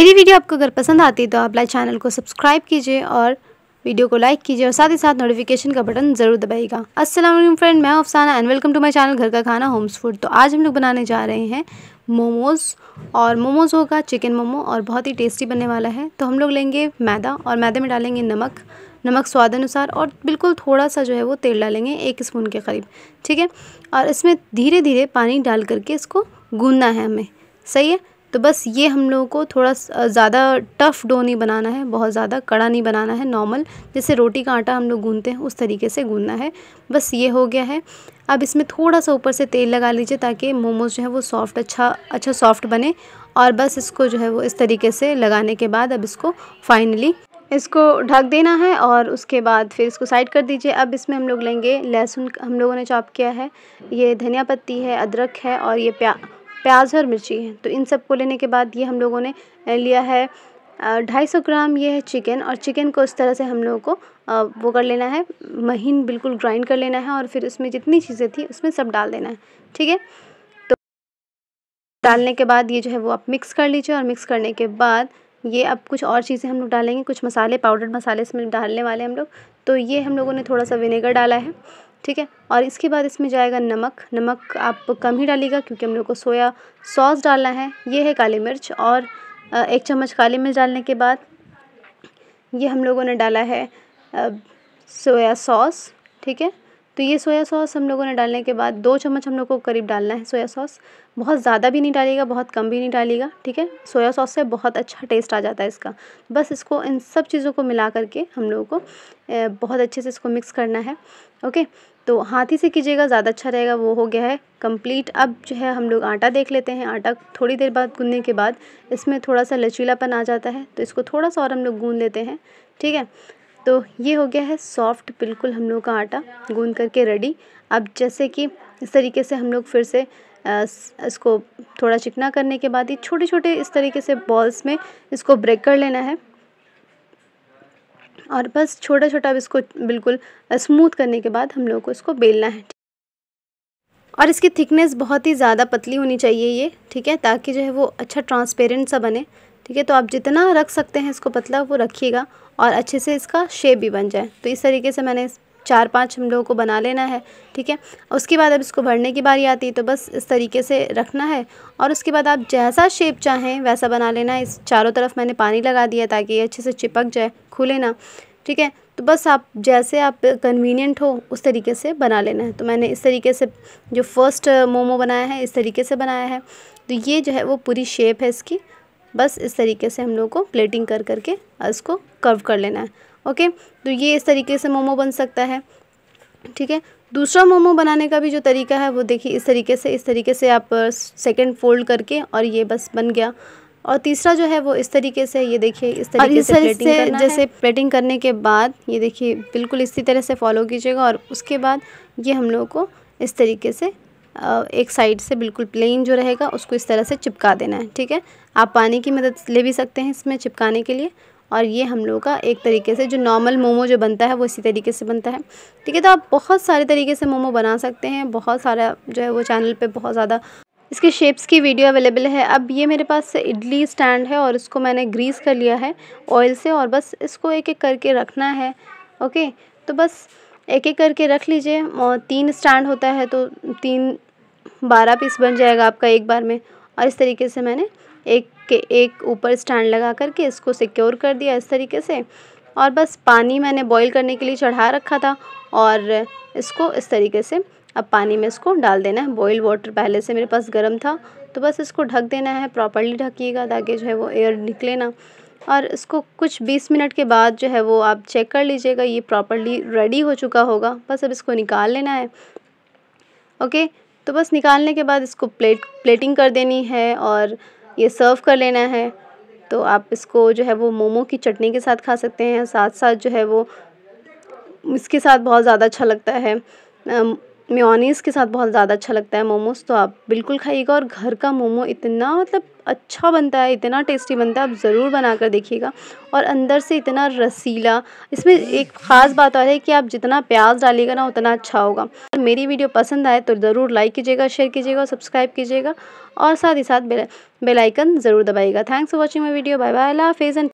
मेरी वीडियो आपको अगर पसंद आती तो आप लाइक चैनल को सब्सक्राइब कीजिए और वीडियो को लाइक कीजिए और साथ ही साथ नोटिफिकेशन का बटन ज़रूर दबाइएगा वालेकुम फ्रेंड मैं Afsana and welcome to my channel घर का खाना होम्स फूड तो आज हम लोग बनाने जा रहे हैं मोमोज़ और मोमोज़ होगा चिकन मोमो और बहुत ही टेस्टी बनने वाला है तो हम लोग लेंगे मैदा और मैदे में डालेंगे नमक नमक स्वाद अनुसार और बिल्कुल थोड़ा सा जो है वो तेल डालेंगे एक स्पून के करीब ठीक है और इसमें धीरे धीरे पानी डाल करके इसको गूंदना है हमें सही है तो बस ये हम लोगों को थोड़ा ज़्यादा टफ़ डो नहीं बनाना है बहुत ज़्यादा कड़ा नहीं बनाना है नॉर्मल जैसे रोटी का आटा हम लोग गूंदते हैं उस तरीके से गूंदना है बस ये हो गया है अब इसमें थोड़ा सा ऊपर से तेल लगा लीजिए ताकि मोमोज़ जो है वो सॉफ्ट अच्छा अच्छा सॉफ्ट बने और बस इसको जो है वो इस तरीके से लगाने के बाद अब इसको फाइनली इसको ढक देना है और उसके बाद फिर इसको साइड कर दीजिए अब इसमें हम लोग लेंगे लहसुन हम लोगों ने चॉप किया है ये धनिया पत्ती है अदरक है और ये प्या प्याज और मिर्ची है तो इन सब को लेने के बाद ये हम लोगों ने लिया है ढाई सौ ग्राम ये है चिकन और चिकन को इस तरह से हम लोगों को वो कर लेना है महीन बिल्कुल ग्राइंड कर लेना है और फिर उसमें जितनी चीज़ें थी उसमें सब डाल देना है ठीक है तो डालने के बाद ये जो है वो आप मिक्स कर लीजिए और मिक्स करने के बाद ये अब कुछ और चीज़ें हम लोग डालेंगे कुछ मसाले पाउडर मसाले इसमें डालने वाले हम लोग तो ये हम लोगों ने थोड़ा सा विनेगर डाला है ठीक है और इसके बाद इसमें जाएगा नमक नमक आप कम ही डालिएगा क्योंकि हम लोग को सोया सॉस डालना है ये है काली मिर्च और एक चम्मच काली मिर्च डालने के बाद ये हम लोगों ने डाला है सोया सॉस ठीक है तो ये सोया सॉस हम लोगों ने डालने के बाद दो चम्मच हम लोग को करीब डालना है सोया सॉस बहुत ज़्यादा भी नहीं डालेगा बहुत कम भी नहीं डालेगा ठीक है सोया सॉस से बहुत अच्छा टेस्ट आ जाता है इसका बस इसको इन सब चीज़ों को मिला करके हम लोगों को बहुत अच्छे से इसको मिक्स करना है ओके तो हाथ ही से कीजिएगा ज़्यादा अच्छा रहेगा वो हो गया है कंप्लीट अब जो है हम लोग आटा देख लेते हैं आटा थोड़ी देर बाद गूंदने के बाद इसमें थोड़ा सा लचीलापन आ जाता है तो इसको थोड़ा सा और हम लोग गूंद लेते हैं ठीक है तो ये हो गया है सॉफ़्ट बिल्कुल हम लोग का आटा गूंद करके रेडी अब जैसे कि इस तरीके से हम लोग फिर से इसको थोड़ा चिकना करने के बाद ही छोटे छोटे इस तरीके से बॉल्स में इसको ब्रेक कर लेना है और बस छोटा छोटा अब इसको बिल्कुल स्मूथ करने के बाद हम लोग को इसको बेलना है और इसकी थिकनेस बहुत ही ज़्यादा पतली होनी चाहिए ये ठीक है ताकि जो है वो अच्छा ट्रांसपेरेंट सा बने ठीक है तो आप जितना रख सकते हैं इसको पतला मतलब वो रखिएगा और अच्छे से इसका शेप भी बन जाए तो इस तरीके से मैंने चार पांच हम लोगों को बना लेना है ठीक है उसके बाद अब इसको भरने की बारी आती है तो बस इस तरीके से रखना है और उसके बाद आप जैसा शेप चाहें वैसा बना लेना है इस चारों तरफ मैंने पानी लगा दिया ताकि ये अच्छे से चिपक जाए खुले ना ठीक है तो बस आप जैसे आप कन्वीनियंट हो उस तरीके से बना लेना है तो मैंने इस तरीके से जो फर्स्ट uh, मोमो बनाया है इस तरीके से बनाया है तो ये जो है वो पूरी शेप है इसकी बस इस तरीके से हम लोग को प्लेटिंग कर करके इसको कर्व कर लेना है ओके तो ये इस तरीके से मोमो बन सकता है ठीक है दूसरा मोमो बनाने का भी जो तरीका है वो देखिए इस तरीके से इस तरीके से आप सेकंड फोल्ड करके और ये बस बन गया और तीसरा जो है वो इस तरीके से ये देखिए इस तरीके से प्लेटिंग से करना जैसे प्लेटिंग करने के बाद ये देखिए बिल्कुल इसी तरह से फॉलो कीजिएगा और उसके बाद ये हम लोग को इस तरीके से एक साइड से बिल्कुल प्लेन जो रहेगा उसको इस तरह से चिपका देना है ठीक है आप पानी की मदद ले भी सकते हैं इसमें चिपकाने के लिए और ये हम लोगों का एक तरीके से जो नॉर्मल मोमो जो बनता है वो इसी तरीके से बनता है ठीक है तो आप बहुत सारे तरीके से मोमो बना सकते हैं बहुत सारा जो है वो चैनल पर बहुत ज़्यादा इसके शेप्स की वीडियो अवेलेबल है अब ये मेरे पास इडली स्टैंड है और इसको मैंने ग्रीस कर लिया है ऑयल से और बस इसको एक एक करके रखना है ओके तो बस एक एक करके रख लीजिए और तीन स्टैंड होता है तो तीन बारह पीस बन जाएगा आपका एक बार में और इस तरीके से मैंने एक के एक ऊपर स्टैंड लगा करके इसको सिक्योर कर दिया इस तरीके से और बस पानी मैंने बॉईल करने के लिए चढ़ा रखा था और इसको इस तरीके से अब पानी में इसको डाल देना है बॉयल वाटर पहले से मेरे पास गर्म था तो बस इसको ढक देना है प्रॉपरली ढकीगा ताकि जो है वो एयर निकले ना और इसको कुछ बीस मिनट के बाद जो है वो आप चेक कर लीजिएगा ये प्रॉपरली रेडी हो चुका होगा बस अब इसको निकाल लेना है ओके तो बस निकालने के बाद इसको प्लेट प्लेटिंग कर देनी है और ये सर्व कर लेना है तो आप इसको जो है वो मोमो की चटनी के साथ खा सकते हैं साथ साथ जो है वो इसके साथ बहुत ज़्यादा अच्छा लगता है म्योनीस के साथ बहुत ज़्यादा अच्छा लगता है मोमोज़ तो आप बिल्कुल खाइएगा और घर का मोमो इतना मतलब अच्छा बनता है इतना टेस्टी बनता है आप ज़रूर बना कर देखिएगा और अंदर से इतना रसीला इसमें एक ख़ास बात और है कि आप जितना प्याज डालिएगा ना उतना अच्छा होगा अगर मेरी वीडियो पसंद आए तो ज़रूर लाइक कीजिएगा शेयर कीजिएगा और सब्सक्राइब कीजिएगा और साथ ही साथ बेलाइकन ज़रूर दबाइएगा thanks for watching my video bye bye फेज एंड